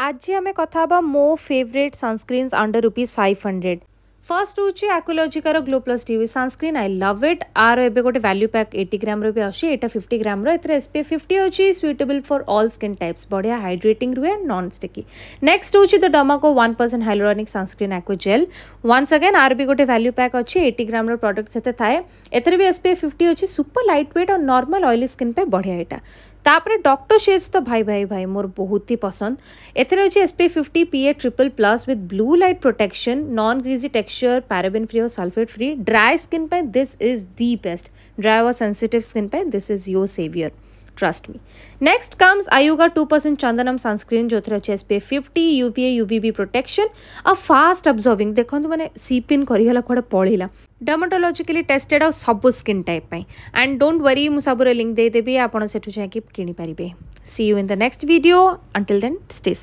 आज आम कथा मो favourite sunscreen under rupees five hundred first हूँ आकोलोजिकार ग्लो प्लस टी सनस्क्रीन आई लव इट आर एवं गोटे वैल्यू पैक एट्टी ग्राम रही अच्छी एटा फिफ्टी ग्राम रही एस फिफ्टी अच्छे suitable for all skin types बढ़िया हाइड्रेटिंग रुए नन स्टिकी नेक्स्ट हूँ the Derma Co one percent hyaluronic sunscreen आकु जेल वन्स अगेन आर भी गोटे वैल्यू पैक अच्छे एट्टी ग्राम रडक्ट से थाए एथर भी एस फिफ्टी अच्छी सुपर लाइट वेट और नर्माल अएली स्किन बढ़िया यहाँ तापर डक्टर सेड्स तो भाई भाई भाई मोर बहुत ही पसंद एथेर अच्छे SP fifty A triple plus with blue light protection non greasy texture paraben free और sulphate free dry skin this is the best dry और sensitive skin this is your saviour trust me next comes आयोगा two percent चंदनम sunscreen जो S अच्छे ए fifty UVA UVB protection आ fast absorbing देखो मैंने सीपिन करगला कड़े पलैला डर्माटोलोजिकली टेस्टेड आ सब skin type and don't worry मुझे सबूर लिंक देदेवी आपड़ जाए कि see you in the next video until then stay